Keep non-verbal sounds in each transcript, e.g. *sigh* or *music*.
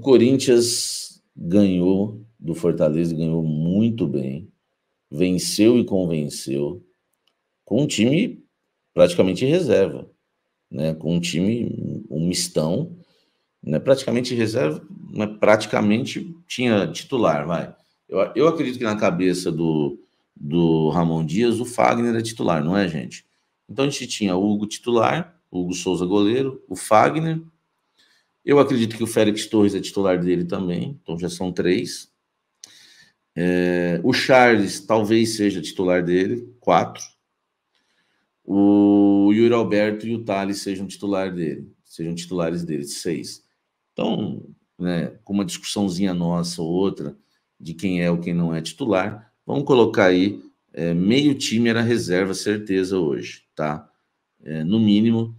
O Corinthians ganhou do Fortaleza, ganhou muito bem, venceu e convenceu, com um time praticamente reserva, né? com um time, um mistão, né? praticamente reserva, mas praticamente tinha titular, vai. Eu, eu acredito que na cabeça do, do Ramon Dias, o Fagner é titular, não é, gente? Então a gente tinha o Hugo titular, o Hugo Souza goleiro, o Fagner, eu acredito que o Félix Torres é titular dele também, então já são três. É, o Charles talvez seja titular dele, quatro. O Yuri Alberto e o Thales sejam titular dele, sejam titulares dele, seis. Então, né, com uma discussãozinha nossa ou outra de quem é ou quem não é titular, vamos colocar aí é, meio time era reserva, certeza hoje, tá? É, no mínimo,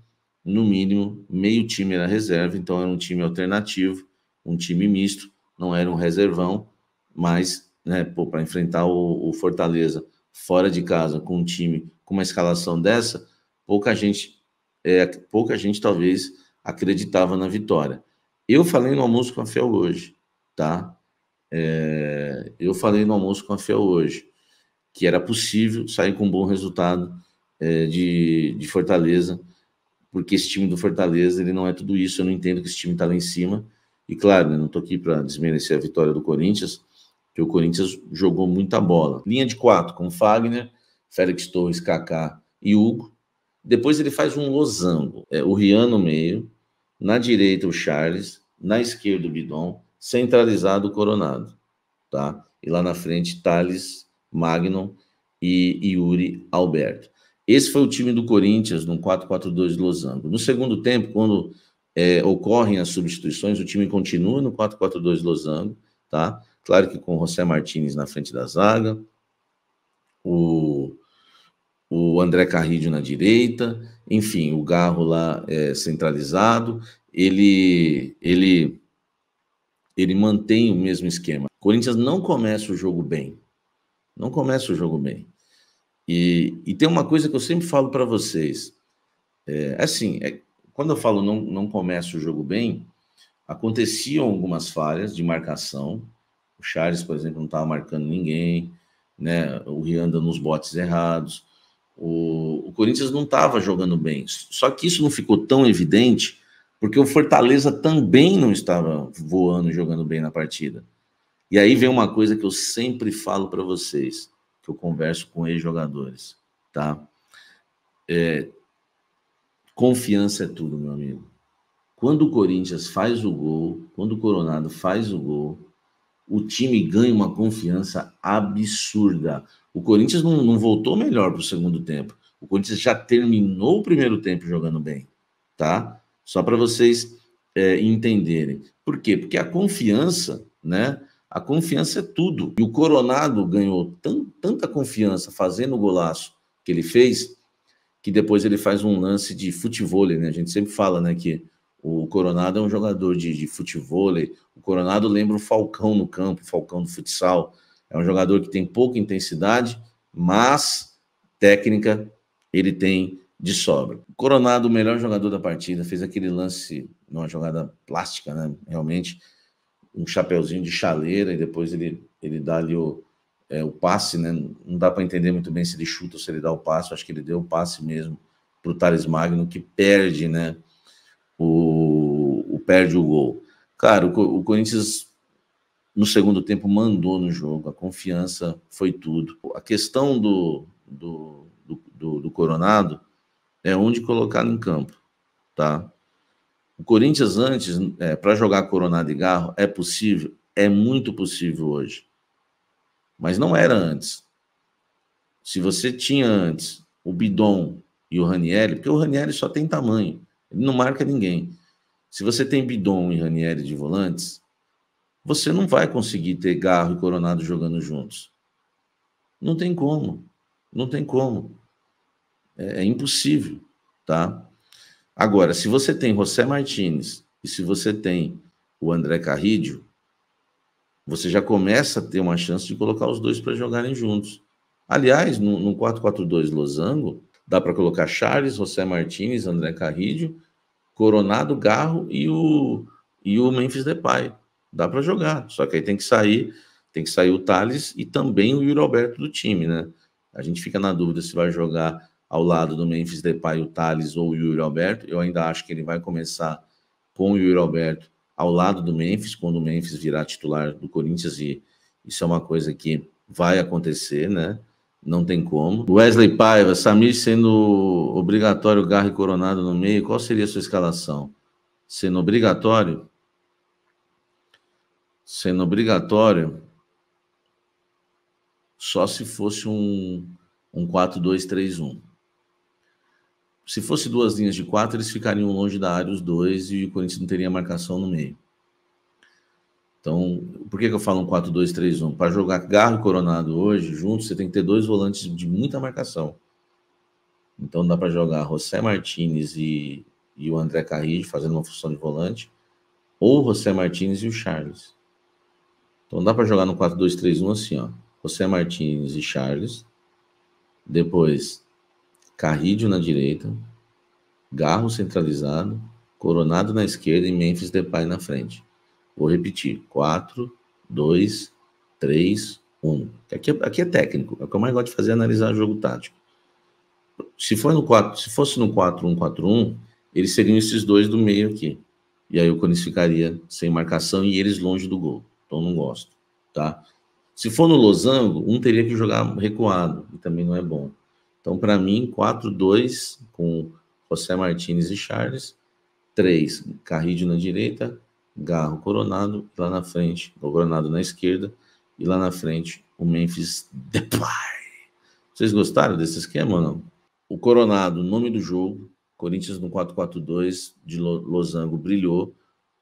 no mínimo meio time era reserva, então era um time alternativo, um time misto, não era um reservão, mas né, para enfrentar o, o, Fortaleza fora de casa com um time com uma escalação dessa, pouca gente, é, pouca gente talvez acreditava na vitória. Eu falei no almoço com a Fiel hoje, tá? É, eu falei no almoço com a Fiel hoje que era possível sair com um bom resultado é, de, de Fortaleza porque esse time do Fortaleza ele não é tudo isso. Eu não entendo que esse time está lá em cima. E claro, né, não estou aqui para desmerecer a vitória do Corinthians, que o Corinthians jogou muita bola. Linha de quatro com Fagner, Félix Torres, Kaká e Hugo. Depois ele faz um losango. É, o Rian no meio, na direita o Charles, na esquerda o Bidon, centralizado o Coronado. Tá? E lá na frente, Thales, Magnum e Yuri Alberto. Esse foi o time do Corinthians, no 4-4-2 losango. No segundo tempo, quando é, ocorrem as substituições, o time continua no 4-4-2 losango, tá? Claro que com o José Martins na frente da zaga, o, o André Carrillo na direita, enfim, o Garro lá é, centralizado, ele, ele, ele mantém o mesmo esquema. O Corinthians não começa o jogo bem, não começa o jogo bem. E, e tem uma coisa que eu sempre falo para vocês. É, assim, é, quando eu falo não, não começa o jogo bem, aconteciam algumas falhas de marcação. O Charles, por exemplo, não estava marcando ninguém, né? o Rianda nos botes errados. O, o Corinthians não estava jogando bem. Só que isso não ficou tão evidente porque o Fortaleza também não estava voando e jogando bem na partida. E aí vem uma coisa que eu sempre falo para vocês que eu converso com ex-jogadores, tá? É, confiança é tudo, meu amigo. Quando o Corinthians faz o gol, quando o Coronado faz o gol, o time ganha uma confiança absurda. O Corinthians não, não voltou melhor para o segundo tempo. O Corinthians já terminou o primeiro tempo jogando bem, tá? Só para vocês é, entenderem. Por quê? Porque a confiança, né? A confiança é tudo. E o Coronado ganhou tão, tanta confiança fazendo o golaço que ele fez, que depois ele faz um lance de futebol, né? A gente sempre fala, né, que o Coronado é um jogador de, de futebol. O Coronado lembra o Falcão no campo, o Falcão do futsal. É um jogador que tem pouca intensidade, mas técnica ele tem de sobra. O Coronado, o melhor jogador da partida, fez aquele lance numa jogada plástica, né? Realmente um chapeuzinho de chaleira e depois ele, ele dá ali o, é, o passe, né? Não dá para entender muito bem se ele chuta ou se ele dá o passe. Acho que ele deu o passe mesmo para o Thales Magno, que perde, né? O, o perde o gol. Cara, o, o Corinthians no segundo tempo mandou no jogo, a confiança foi tudo. A questão do, do, do, do, do Coronado é onde colocar em campo, tá? O Corinthians antes, é, para jogar coronado e garro, é possível? É muito possível hoje. Mas não era antes. Se você tinha antes o Bidon e o Ranieri, porque o Ranieri só tem tamanho, ele não marca ninguém. Se você tem Bidon e Ranieri de volantes, você não vai conseguir ter Garro e Coronado jogando juntos. Não tem como. Não tem como. É, é impossível, tá? Agora, se você tem José Martins e se você tem o André Carrídio, você já começa a ter uma chance de colocar os dois para jogarem juntos. Aliás, no, no 4-4-2 losango, dá para colocar Charles, José Martins, André Carrídio, Coronado, Garro e o, e o Memphis Depay. Dá para jogar, só que aí tem que sair, tem que sair o Thales e também o Yuri Alberto do time, né? A gente fica na dúvida se vai jogar ao lado do Memphis Depay, o Thales ou o Yuri Alberto. Eu ainda acho que ele vai começar com o Yuri Alberto ao lado do Memphis, quando o Memphis virar titular do Corinthians, e isso é uma coisa que vai acontecer, né? Não tem como. Wesley Paiva, Samir sendo obrigatório, Garre Coronado no meio, qual seria a sua escalação? Sendo obrigatório? Sendo obrigatório, só se fosse um, um 4-2-3-1. Se fosse duas linhas de quatro, eles ficariam longe da área os dois e o Corinthians não teria marcação no meio. Então, por que, que eu falo um 4-2-3-1? Para jogar Garro e Coronado hoje juntos, você tem que ter dois volantes de muita marcação. Então dá para jogar José Martinez e, e o André Carrillo fazendo uma função de volante, ou José Martinez e o Charles. Então dá para jogar no 4-2-3-1 assim, ó. José Martinez e Charles. Depois Carrídio na direita, Garro centralizado, Coronado na esquerda e Memphis Depay na frente. Vou repetir: 4, 2, 3, 1. Aqui, é, técnico. É o que eu mais gosto de fazer é analisar jogo tático. Se, for no 4, se fosse no 4-1-4-1, eles seriam esses dois do meio aqui. E aí o Conis ficaria sem marcação e eles longe do gol. Então não gosto, tá? Se for no losango, um teria que jogar recuado, e também não é bom. Então, para mim, 4-2 com José Martínez e Charles. 3, Carrillo na direita, Garro Coronado, lá na frente, o Coronado na esquerda, e lá na frente o Memphis Depay. Vocês gostaram desse esquema ou não? O Coronado, nome do jogo, Corinthians no 4-4-2 de Losango brilhou,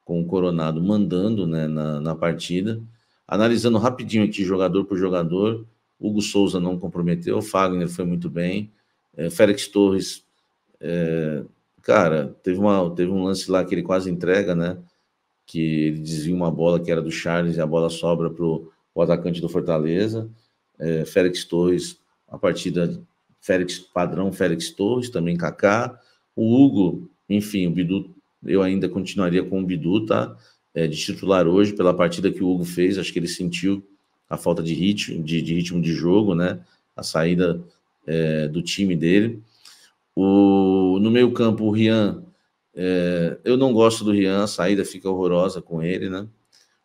com o Coronado mandando né, na, na partida. Analisando rapidinho aqui, jogador por jogador, Hugo Souza não comprometeu, Fagner foi muito bem, é, Félix Torres, é, cara, teve, uma, teve um lance lá que ele quase entrega, né? Que ele desvia uma bola que era do Charles e a bola sobra para o atacante do Fortaleza. É, Félix Torres, a partida Félix padrão, Félix Torres, também Kaká. O Hugo, enfim, o Bidu, eu ainda continuaria com o Bidu, tá? É, de titular hoje, pela partida que o Hugo fez, acho que ele sentiu a falta de ritmo de, de ritmo de jogo, né? A saída é, do time dele. O, no meio campo, o Rian, é, eu não gosto do Rian, a saída fica horrorosa com ele, né?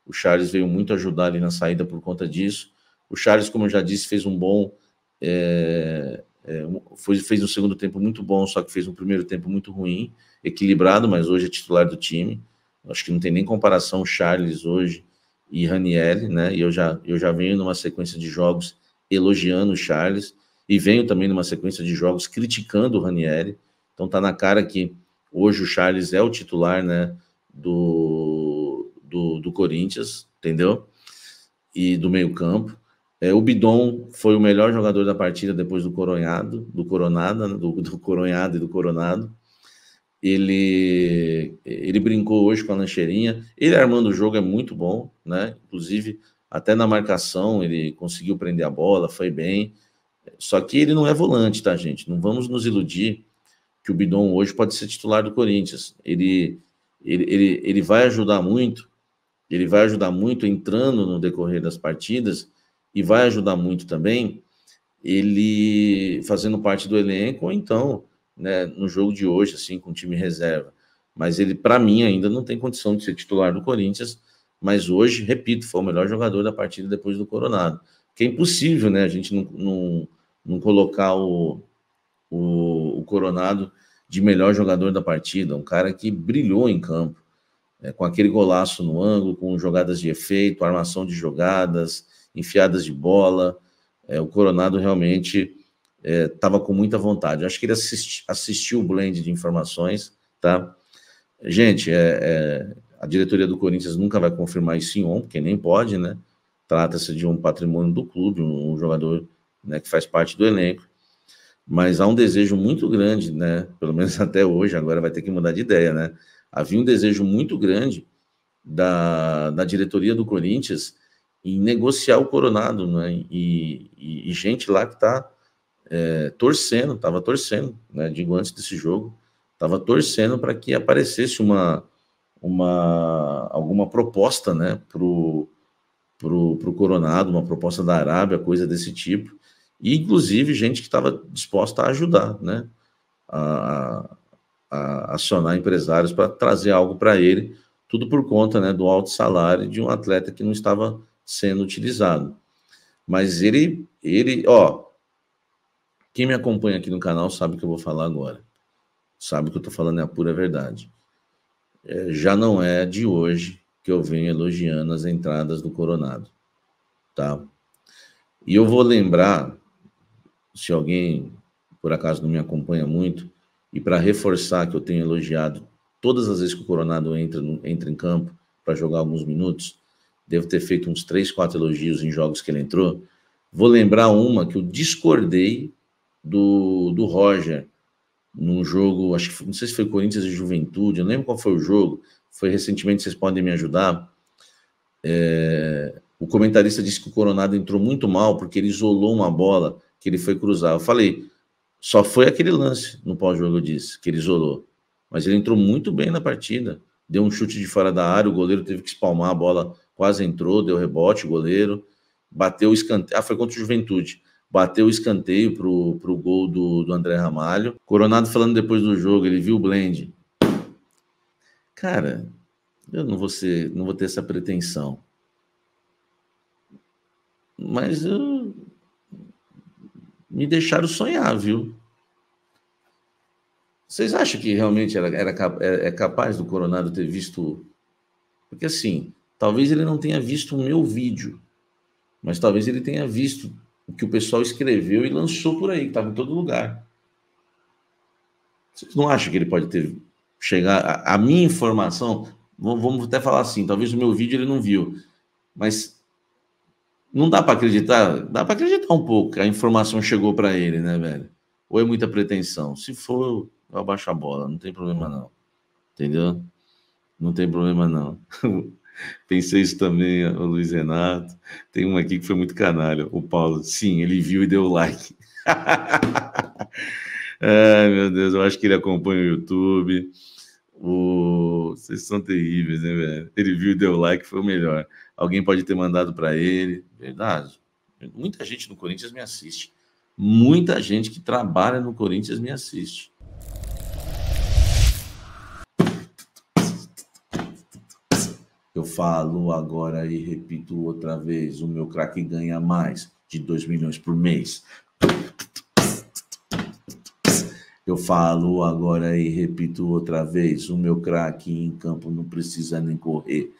O Charles veio muito ajudar ali na saída por conta disso. O Charles, como eu já disse, fez um bom. É, é, foi, fez um segundo tempo muito bom, só que fez um primeiro tempo muito ruim, equilibrado, mas hoje é titular do time. Acho que não tem nem comparação o Charles hoje e Raniel, né? E eu já, eu já venho numa sequência de jogos elogiando o Charles e venho também numa sequência de jogos criticando o Raniel. Então tá na cara que hoje o Charles é o titular, né? Do, do, do Corinthians, entendeu? E do meio-campo. É, o Bidon foi o melhor jogador da partida depois do Coronado, do Coronada, né, do, do Coronado e do Coronado ele, ele brincou hoje com a lancheirinha. Ele armando o jogo é muito bom, né? Inclusive, até na marcação, ele conseguiu prender a bola, foi bem. Só que ele não é volante, tá, gente? Não vamos nos iludir que o Bidon hoje pode ser titular do Corinthians. Ele, ele, ele, ele vai ajudar muito, ele vai ajudar muito entrando no decorrer das partidas e vai ajudar muito também ele fazendo parte do elenco, ou então né, no jogo de hoje, assim, com o time reserva. Mas ele, para mim, ainda não tem condição de ser titular do Corinthians. Mas hoje, repito, foi o melhor jogador da partida depois do Coronado. Que é impossível, né? A gente não, não, não colocar o, o, o Coronado de melhor jogador da partida, um cara que brilhou em campo, né, com aquele golaço no ângulo, com jogadas de efeito, armação de jogadas, enfiadas de bola. É, o Coronado realmente estava é, com muita vontade. Acho que ele assisti, assistiu o blend de informações, tá? Gente, é, é, a diretoria do Corinthians nunca vai confirmar isso em on, porque nem pode, né? Trata-se de um patrimônio do clube, um, um jogador né, que faz parte do elenco. Mas há um desejo muito grande, né? Pelo menos *laughs* até hoje, agora vai ter que mudar de ideia, né? Havia um desejo muito grande da, da diretoria do Corinthians em negociar o Coronado, né? E, e, e gente lá que está é, torcendo, estava torcendo, né, digo antes desse jogo, estava torcendo para que aparecesse uma, uma alguma proposta né, para o pro, pro Coronado, uma proposta da Arábia, coisa desse tipo, e inclusive gente que estava disposta a ajudar, né, a, a acionar empresários para trazer algo para ele, tudo por conta né, do alto salário de um atleta que não estava sendo utilizado. Mas ele, ele, ó, quem me acompanha aqui no canal sabe o que eu vou falar agora. Sabe o que eu estou falando é a pura verdade. É, já não é de hoje que eu venho elogiando as entradas do Coronado, tá? E eu vou lembrar, se alguém por acaso não me acompanha muito, e para reforçar que eu tenho elogiado todas as vezes que o Coronado entra, no, entra em campo para jogar alguns minutos, devo ter feito uns três, quatro elogios em jogos que ele entrou. Vou lembrar uma que eu discordei do, do Roger no jogo, acho que não sei se foi Corinthians e Juventude, eu não lembro qual foi o jogo, foi recentemente, vocês podem me ajudar. É, o comentarista disse que o Coronado entrou muito mal porque ele isolou uma bola que ele foi cruzar. Eu falei, só foi aquele lance no pós-jogo, eu disse, que ele isolou. Mas ele entrou muito bem na partida. Deu um chute de fora da área, o goleiro teve que espalmar a bola, quase entrou, deu rebote, o goleiro bateu o escanteio. Ah, foi contra o Juventude bateu o escanteio pro, pro gol do, do André Ramalho. Coronado falando depois do jogo, ele viu o blend. Cara, eu não vou ser, não vou ter essa pretensão. Mas eu me deixaram sonhar, viu? Vocês acham que realmente era, era é, é capaz do Coronado ter visto? Porque assim, talvez ele não tenha visto o meu vídeo, mas talvez ele tenha visto que o pessoal escreveu e lançou por aí, que estava em todo lugar. Vocês não acham que ele pode ter chegado? a, a, minha informação? Vamos até falar assim, talvez o meu vídeo ele não viu, mas não dá para acreditar, dá para acreditar um pouco. Que a informação chegou para ele, né, velho? Ou é muita pretensão? Se for, eu abaixo a bola, não tem problema não, entendeu? Não tem problema não. *laughs* Pensei isso também, o Luiz Renato. Tem um aqui que foi muito canalha, o Paulo. Sim, ele viu e deu like. *laughs* Ai, meu Deus, eu acho que ele acompanha o YouTube. O... Vocês são terríveis, né, velho? Ele viu e deu like, foi o melhor. Alguém pode ter mandado para ele. Verdade. Muita gente no Corinthians me assiste. Muita gente que trabalha no Corinthians me assiste. Eu falo agora e repito outra vez: o meu craque ganha mais de 2 milhões por mês. Eu falo agora e repito outra vez: o meu craque em campo não precisa nem correr.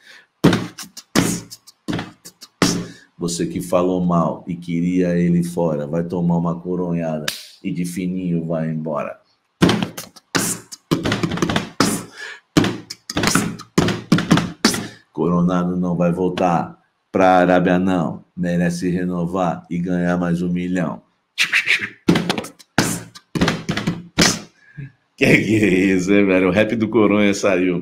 Você que falou mal e queria ele fora, vai tomar uma coronhada e de fininho vai embora. Coronado não vai voltar para a Arábia, não. Merece renovar e ganhar mais um milhão. *laughs* Que que é isso, hein, velho? O rap do Coronha saiu.